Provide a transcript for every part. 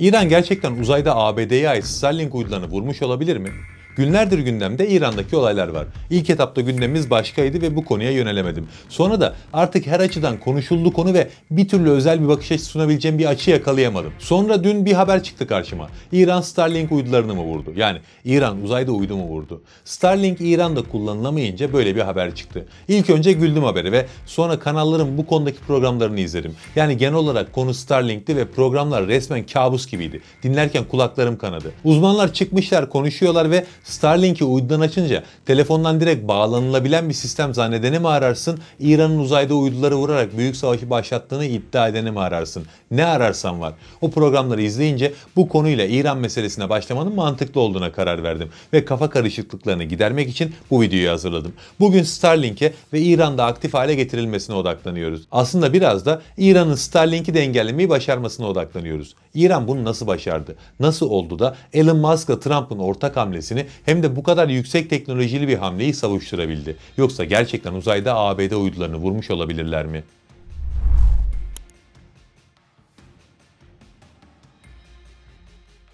İran gerçekten uzayda ABD'ye ait Starlink uydularını vurmuş olabilir mi? Günlerdir gündemde İran'daki olaylar var. İlk etapta gündemimiz başkaydı ve bu konuya yönelemedim. Sonra da artık her açıdan konuşuldu konu ve bir türlü özel bir bakış açısı sunabileceğim bir açı yakalayamadım. Sonra dün bir haber çıktı karşıma. İran Starlink uydularını mı vurdu? Yani İran uzayda uydu mu vurdu? Starlink İran'da kullanılamayınca böyle bir haber çıktı. İlk önce güldüm haberi ve sonra kanalların bu konudaki programlarını izledim. Yani genel olarak konu Starlink'ti ve programlar resmen kabus gibiydi. Dinlerken kulaklarım kanadı. Uzmanlar çıkmışlar konuşuyorlar ve Starlink'i uydudan açınca telefondan direkt bağlanılabilen bir sistem zannedeni mi ararsın? İran'ın uzayda uyduları vurarak büyük savaşı başlattığını iddia edeni mi ararsın? Ne ararsan var. O programları izleyince bu konuyla İran meselesine başlamanın mantıklı olduğuna karar verdim ve kafa karışıklıklarını gidermek için bu videoyu hazırladım. Bugün Starlink'e ve İran'da aktif hale getirilmesine odaklanıyoruz. Aslında biraz da İran'ın Starlink'i de engellemeyi başarmasına odaklanıyoruz. İran bunu nasıl başardı? Nasıl oldu da Elon Musk'la Trump'ın ortak hamlesini hem de bu kadar yüksek teknolojili bir hamleyi savuşturabildi? Yoksa gerçekten uzayda ABD uydularını vurmuş olabilirler mi?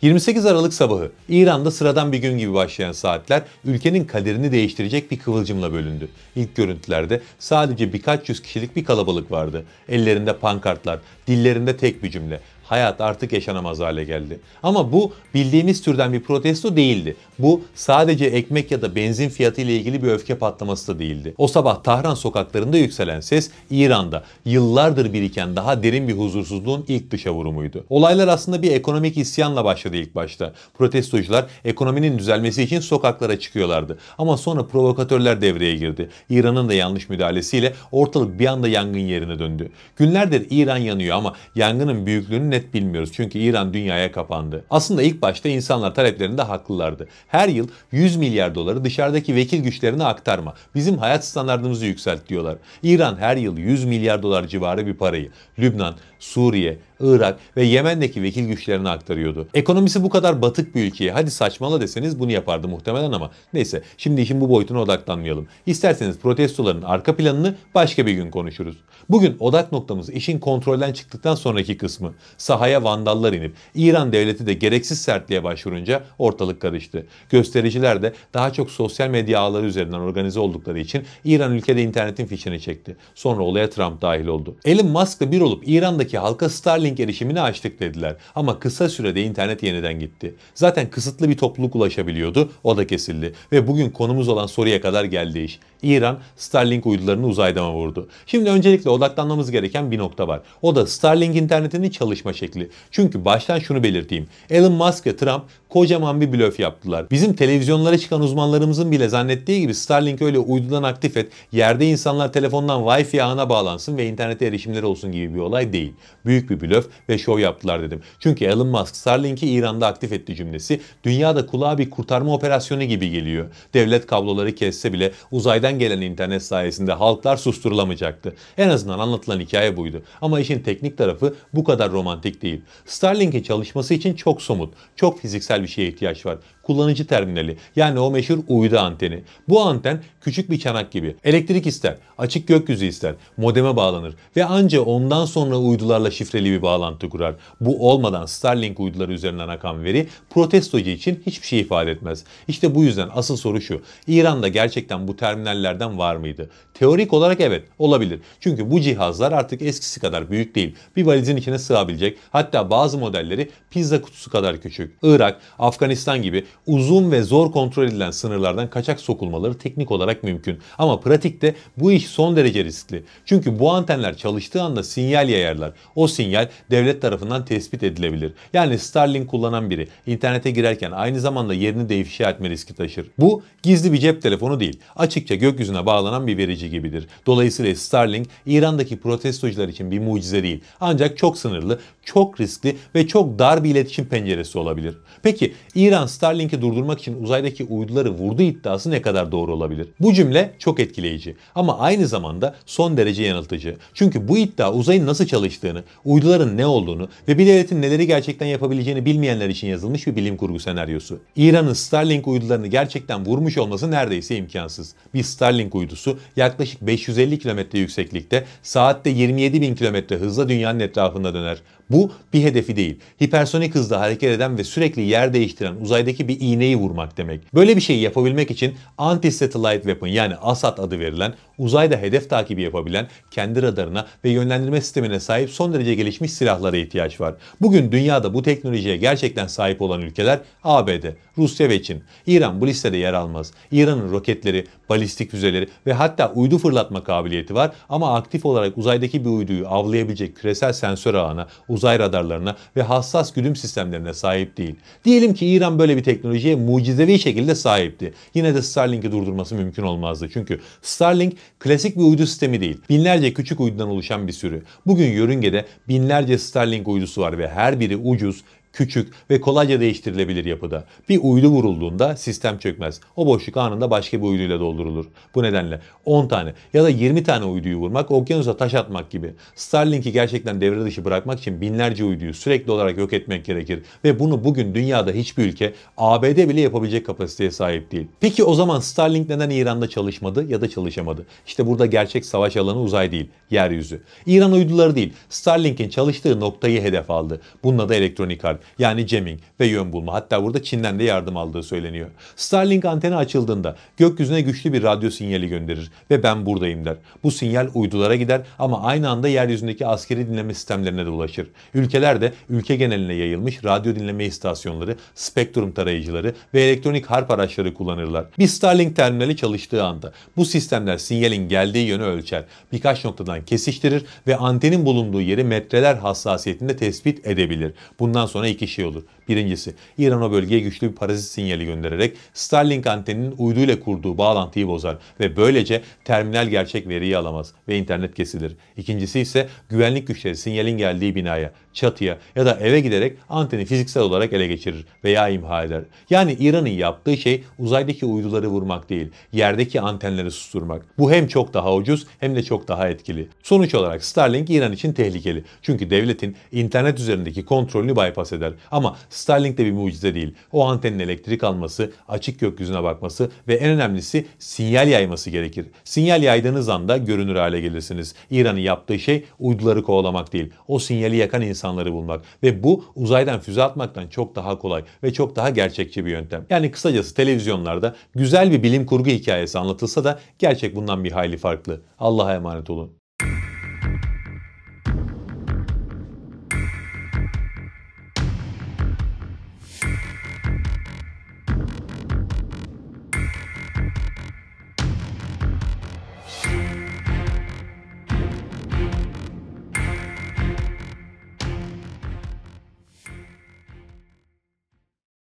...28 Aralık sabahı İran'da sıradan bir gün gibi başlayan saatler ülkenin kaderini değiştirecek bir kıvılcımla bölündü. İlk görüntülerde sadece birkaç yüz kişilik bir kalabalık vardı. Ellerinde pankartlar, dillerinde tek bir cümle hayat artık yaşanamaz hale geldi. Ama bu bildiğimiz türden bir protesto değildi. Bu sadece ekmek ya da benzin fiyatı ile ilgili bir öfke patlaması da değildi. O sabah Tahran sokaklarında yükselen ses İran'da yıllardır biriken daha derin bir huzursuzluğun ilk dışa vurumuydu. Olaylar aslında bir ekonomik isyanla başladı ilk başta. Protestocular ekonominin düzelmesi için sokaklara çıkıyorlardı. Ama sonra provokatörler devreye girdi. İran'ın da yanlış müdahalesiyle ortalık bir anda yangın yerine döndü. Günlerdir İran yanıyor ama yangının büyüklüğünü net bilmiyoruz. Çünkü İran dünyaya kapandı. Aslında ilk başta insanlar taleplerinde haklılardı. Her yıl 100 milyar doları dışarıdaki vekil güçlerine aktarma. Bizim hayat standartımızı yükselt diyorlar. İran her yıl 100 milyar dolar civarı bir parayı Lübnan, Suriye, Irak ve Yemen'deki vekil güçlerine aktarıyordu. Ekonomisi bu kadar batık bir ülkeye hadi saçmala deseniz bunu yapardı muhtemelen ama neyse şimdi işin bu boyutuna odaklanmayalım. İsterseniz protestoların arka planını başka bir gün konuşuruz. Bugün odak noktamız işin kontrolden çıktıktan sonraki kısmı. Sahaya vandallar inip İran devleti de gereksiz sertliğe başvurunca ortalık karıştı. Göstericiler de daha çok sosyal medya ağları üzerinden organize oldukları için İran ülkede internetin fişini çekti. Sonra olaya Trump dahil oldu. Elon Musk'la bir olup İran'daki halka Starlink Starlink erişimini açtık dediler. Ama kısa sürede internet yeniden gitti. Zaten kısıtlı bir topluluk ulaşabiliyordu. O da kesildi. Ve bugün konumuz olan soruya kadar geldi iş. İran Starlink uydularını uzayda mı vurdu. Şimdi öncelikle odaklanmamız gereken bir nokta var. O da Starlink internetinin çalışma şekli. Çünkü baştan şunu belirteyim. Elon Musk ve Trump kocaman bir blöf yaptılar. Bizim televizyonlara çıkan uzmanlarımızın bile zannettiği gibi Starlink öyle uydudan aktif et, yerde insanlar telefondan Wi-Fi ağına bağlansın ve internete erişimleri olsun gibi bir olay değil. Büyük bir blöf blöf ve şov yaptılar dedim. Çünkü Elon Musk Starlink'i İran'da aktif etti cümlesi dünyada kulağa bir kurtarma operasyonu gibi geliyor. Devlet kabloları kesse bile uzaydan gelen internet sayesinde halklar susturulamayacaktı. En azından anlatılan hikaye buydu. Ama işin teknik tarafı bu kadar romantik değil. Starlink'in çalışması için çok somut, çok fiziksel bir şeye ihtiyaç var kullanıcı terminali yani o meşhur uydu anteni. Bu anten küçük bir çanak gibi. Elektrik ister, açık gökyüzü ister, modeme bağlanır ve anca ondan sonra uydularla şifreli bir bağlantı kurar. Bu olmadan Starlink uyduları üzerinden akan veri protestocu için hiçbir şey ifade etmez. İşte bu yüzden asıl soru şu. İran'da gerçekten bu terminallerden var mıydı? Teorik olarak evet olabilir. Çünkü bu cihazlar artık eskisi kadar büyük değil. Bir valizin içine sığabilecek. Hatta bazı modelleri pizza kutusu kadar küçük. Irak, Afganistan gibi uzun ve zor kontrol edilen sınırlardan kaçak sokulmaları teknik olarak mümkün. Ama pratikte bu iş son derece riskli. Çünkü bu antenler çalıştığı anda sinyal yayarlar. O sinyal devlet tarafından tespit edilebilir. Yani Starlink kullanan biri internete girerken aynı zamanda yerini de ifşa etme riski taşır. Bu gizli bir cep telefonu değil. Açıkça gökyüzüne bağlanan bir verici gibidir. Dolayısıyla Starlink İran'daki protestocular için bir mucize değil. Ancak çok sınırlı, çok riskli ve çok dar bir iletişim penceresi olabilir. Peki İran Starlink Starlink'i durdurmak için uzaydaki uyduları vurdu iddiası ne kadar doğru olabilir? Bu cümle çok etkileyici ama aynı zamanda son derece yanıltıcı. Çünkü bu iddia uzayın nasıl çalıştığını, uyduların ne olduğunu ve bir devletin neleri gerçekten yapabileceğini bilmeyenler için yazılmış bir bilim kurgu senaryosu. İran'ın Starlink uydularını gerçekten vurmuş olması neredeyse imkansız. Bir Starlink uydusu yaklaşık 550 kilometre yükseklikte saatte 27 bin kilometre hızla dünyanın etrafında döner. Bu bir hedefi değil. Hipersonik hızda hareket eden ve sürekli yer değiştiren uzaydaki bir iğneyi vurmak demek. Böyle bir şeyi yapabilmek için anti-satellite weapon yani ASAT adı verilen uzayda hedef takibi yapabilen, kendi radarına ve yönlendirme sistemine sahip son derece gelişmiş silahlara ihtiyaç var. Bugün dünyada bu teknolojiye gerçekten sahip olan ülkeler ABD, Rusya ve Çin. İran bu listede yer almaz. İran'ın roketleri, balistik füzeleri ve hatta uydu fırlatma kabiliyeti var ama aktif olarak uzaydaki bir uyduyu avlayabilecek küresel sensör ağına, uzay radarlarına ve hassas güdüm sistemlerine sahip değil. Diyelim ki İran böyle bir teknolojiye mucizevi şekilde sahipti. Yine de Starlink'i durdurması mümkün olmazdı. Çünkü Starlink Klasik bir uydu sistemi değil. Binlerce küçük uydudan oluşan bir sürü. Bugün yörüngede binlerce Starlink uydusu var ve her biri ucuz, küçük ve kolayca değiştirilebilir yapıda. Bir uydu vurulduğunda sistem çökmez. O boşluk anında başka bir uyduyla doldurulur. Bu nedenle 10 tane ya da 20 tane uyduyu vurmak okyanusa taş atmak gibi. Starlink'i gerçekten devre dışı bırakmak için binlerce uyduyu sürekli olarak yok etmek gerekir. Ve bunu bugün dünyada hiçbir ülke ABD bile yapabilecek kapasiteye sahip değil. Peki o zaman Starlink neden İran'da çalışmadı ya da çalışamadı? İşte burada gerçek savaş alanı uzay değil, yeryüzü. İran uyduları değil, Starlink'in çalıştığı noktayı hedef aldı. Bunun adı elektronik harp yani jamming ve yön bulma. Hatta burada Çin'den de yardım aldığı söyleniyor. Starlink anteni açıldığında gökyüzüne güçlü bir radyo sinyali gönderir ve ben buradayım der. Bu sinyal uydulara gider ama aynı anda yeryüzündeki askeri dinleme sistemlerine de ulaşır. Ülkeler de ülke geneline yayılmış radyo dinleme istasyonları, spektrum tarayıcıları ve elektronik harp araçları kullanırlar. Bir Starlink terminali çalıştığı anda bu sistemler sinyalin geldiği yönü ölçer, birkaç noktadan kesiştirir ve antenin bulunduğu yeri metreler hassasiyetinde tespit edebilir. Bundan sonra iki şey olur. Birincisi İran o bölgeye güçlü bir parazit sinyali göndererek Starlink anteninin uyduyla kurduğu bağlantıyı bozar ve böylece terminal gerçek veriyi alamaz ve internet kesilir. İkincisi ise güvenlik güçleri sinyalin geldiği binaya, çatıya ya da eve giderek anteni fiziksel olarak ele geçirir veya imha eder. Yani İran'ın yaptığı şey uzaydaki uyduları vurmak değil, yerdeki antenleri susturmak. Bu hem çok daha ucuz hem de çok daha etkili. Sonuç olarak Starlink İran için tehlikeli. Çünkü devletin internet üzerindeki kontrolünü bypass eder bahseder. Ama Starlink de bir mucize değil. O antenin elektrik alması, açık gökyüzüne bakması ve en önemlisi sinyal yayması gerekir. Sinyal yaydığınız anda görünür hale gelirsiniz. İran'ın yaptığı şey uyduları kovalamak değil. O sinyali yakan insanları bulmak ve bu uzaydan füze atmaktan çok daha kolay ve çok daha gerçekçi bir yöntem. Yani kısacası televizyonlarda güzel bir bilim kurgu hikayesi anlatılsa da gerçek bundan bir hayli farklı. Allah'a emanet olun.